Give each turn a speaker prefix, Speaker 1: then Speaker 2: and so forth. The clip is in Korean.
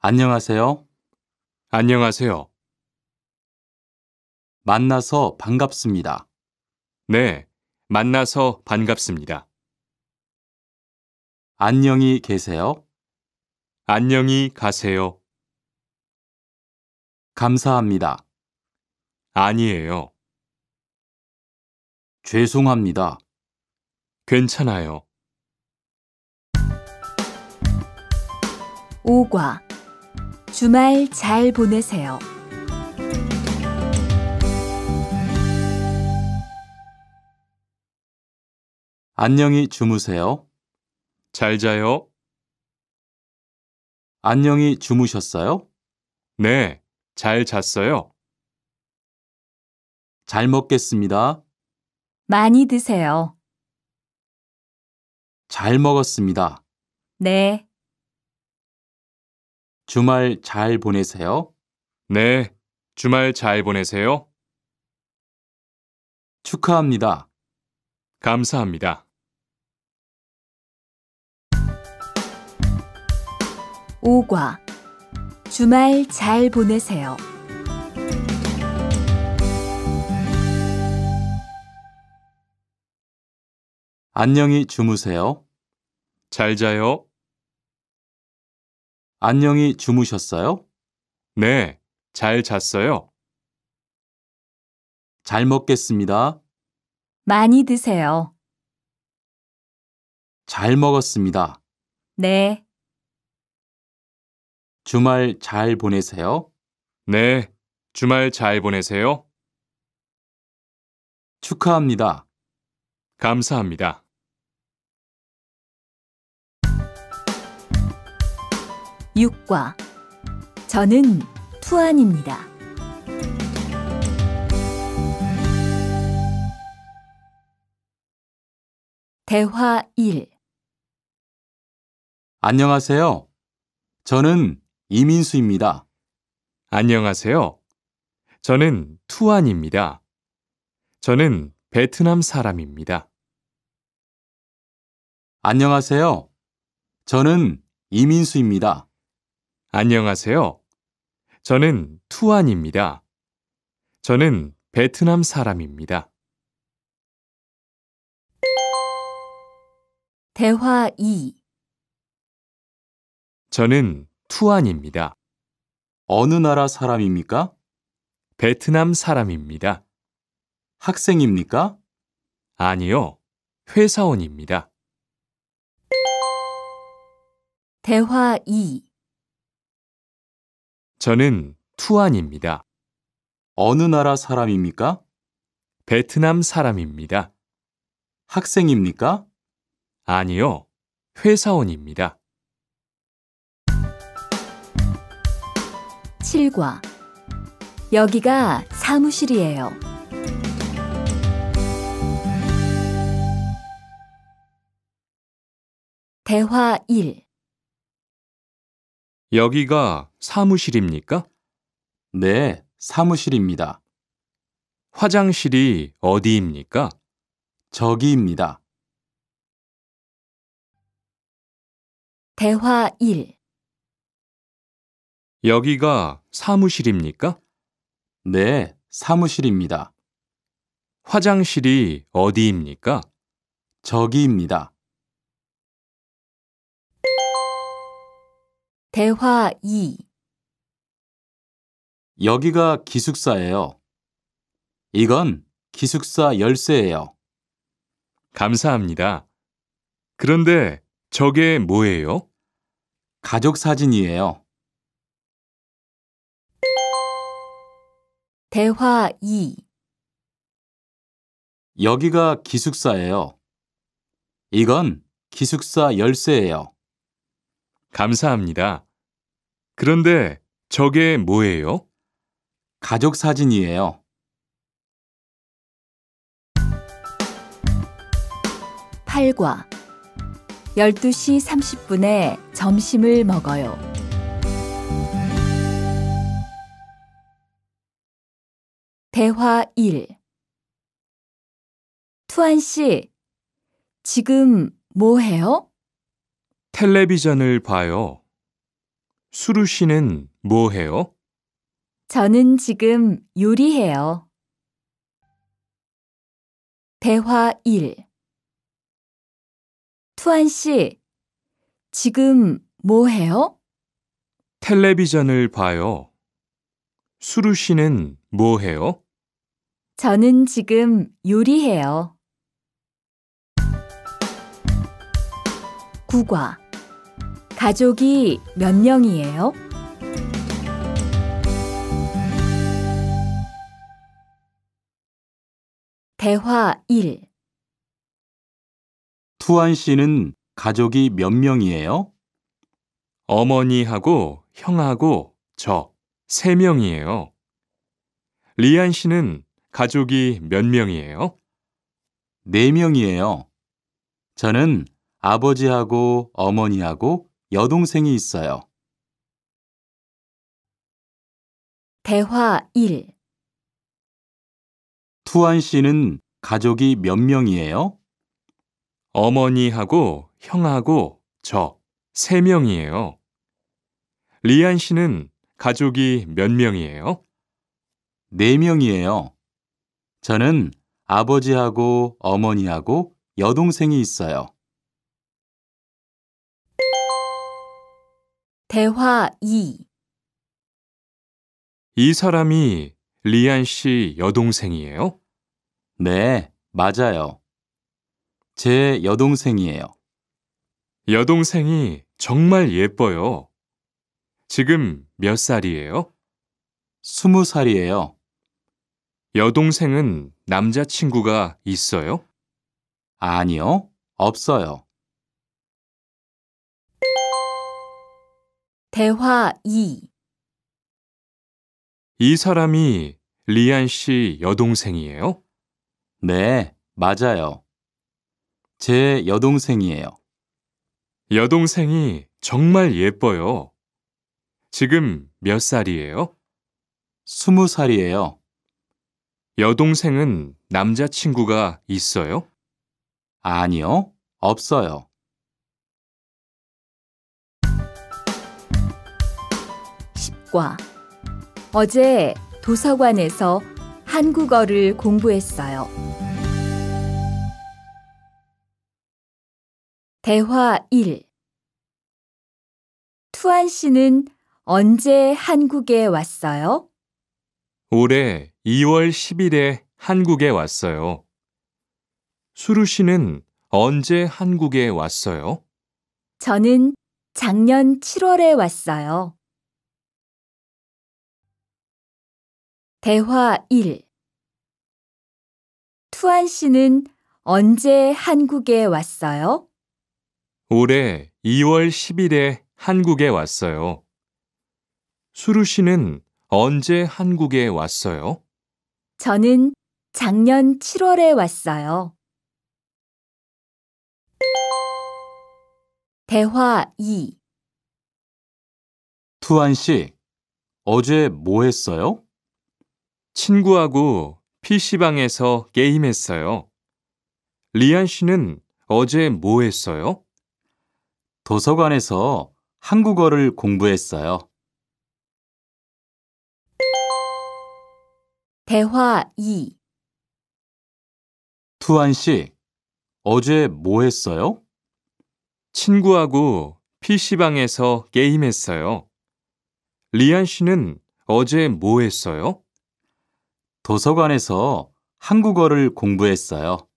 Speaker 1: 안녕하세요. 안녕하세요. 만나서 반갑습니다. 네, 만나서 반갑습니다. 안녕히 계세요. 안녕히 가세요. 감사합니다. 아니에요. 죄송합니다. 괜찮아요.
Speaker 2: 오과 주말 잘 보내세요.
Speaker 1: 안녕히 주무세요. 잘 자요. 안녕히 주무셨어요? 네, 잘 잤어요. 잘 먹겠습니다.
Speaker 2: 많이 드세요.
Speaker 1: 잘 먹었습니다. 네. 주말 잘 보내세요. 네, 주말 잘 보내세요. 축하합니다. 감사합니다.
Speaker 2: 5과 주말 잘 보내세요.
Speaker 1: 안녕히 주무세요. 잘 자요. 안녕히 주무셨어요? 네, 잘 잤어요. 잘 먹겠습니다.
Speaker 2: 많이 드세요.
Speaker 1: 잘 먹었습니다. 네, 주말 잘 보내세요. 네, 주말 잘 보내세요. 축하합니다. 감사합니다.
Speaker 2: 6과 저는 투안입니다. 대화 1
Speaker 1: 안녕하세요. 저는 이민수입니다. 안녕하세요. 저는 투안입니다. 저는 베트남 사람입니다. 안녕하세요. 저는 이민수입니다. 안녕하세요. 저는 투안입니다. 저는 베트남 사람입니다.
Speaker 2: 대화 2
Speaker 1: 저는 투안입니다. 어느 나라 사람입니까? 베트남 사람입니다. 학생입니까? 아니요. 회사원입니다.
Speaker 2: 대화 2
Speaker 1: 저는 투안입니다. 어느 나라 사람입니까? 베트남 사람입니다. 학생입니까? 아니요. 회사원입니다.
Speaker 2: 7과 여기가 사무실이에요. 대화 1
Speaker 1: 여기가 사무실입니까? 네, 사무실입니다. 화장실이 어디입니까? 저기입니다.
Speaker 2: 대화 1
Speaker 1: 여기가 사무실입니까? 네, 사무실입니다. 화장실이 어디입니까? 저기입니다.
Speaker 2: 대화 2
Speaker 1: 여기가 기숙사예요. 이건 기숙사 열쇠예요. 감사합니다. 그런데 저게 뭐예요? 가족 사진이에요.
Speaker 2: 대화 2
Speaker 1: 여기가 기숙사예요. 이건 기숙사 열쇠예요. 감사합니다. 그런데 저게 뭐예요? 가족 사진이에요.
Speaker 2: 8과 12시 30분에 점심을 먹어요. 대화 1 투안 씨, 지금 뭐 해요?
Speaker 1: 텔레비전을 봐요. 수루 씨는 뭐 해요?
Speaker 2: 저는 지금 요리해요. 대화 1 투안 씨, 지금 뭐 해요?
Speaker 1: 텔레비전을 봐요. 수루 씨는 뭐 해요?
Speaker 2: 저는 지금 요리해요. 국과 가족이 몇 명이에요? 대화 1
Speaker 1: 투안 씨는 가족이 몇 명이에요? 어머니하고 형하고 저 세 명이에요. 리안 씨는 가족이 몇 명이에요? 네 명이에요. 저는 아버지하고 어머니하고 여동생이 있어요.
Speaker 2: 대화 1
Speaker 1: 투안 씨는 가족이 몇 명이에요? 어머니하고 형하고 저 세 명이에요. 리안 씨는 가족이 몇 명이에요? 네 명이에요. 저는 아버지하고 어머니하고 여동생이 있어요.
Speaker 2: 대화 2.
Speaker 1: 이 사람이 리안 씨 여동생이에요? 네, 맞아요. 제 여동생이에요. 여동생이 정말 예뻐요. 지금 몇 살이에요? 스무 살이에요. 여동생은 남자친구가 있어요? 아니요, 없어요.
Speaker 2: 대화 2.
Speaker 1: 이 사람이 리안 씨 여동생이에요? 네, 맞아요. 제 여동생이에요. 여동생이 정말 예뻐요. 지금 몇 살이에요? 스무 살이에요. 여동생은 남자친구가 있어요? 아니요, 없어요.
Speaker 2: 과 어제 도서관에서 한국어를 공부했어요. 대화 1 투안 씨는 언제 한국에 왔어요?
Speaker 1: 올해 2월 10일에 한국에 왔어요. 수루 씨는 언제 한국에 왔어요?
Speaker 2: 저는 작년 7월에 왔어요. 대화 1 투안 씨는 언제 한국에 왔어요?
Speaker 1: 올해 2월 10일에 한국에 왔어요. 수루 씨는 언제 한국에 왔어요?
Speaker 2: 저는 작년 7월에 왔어요. 대화 2
Speaker 1: 투안 씨, 어제 뭐 했어요? 친구하고 PC방에서 게임했어요. 리안 씨는 어제 뭐 했어요? 도서관에서 한국어를 공부했어요.
Speaker 2: 대화 2
Speaker 1: 투안 씨, 어제 뭐 했어요? 친구하고 PC방에서 게임했어요. 리안 씨는 어제 뭐 했어요? 도서관에서 한국어를 공부했어요.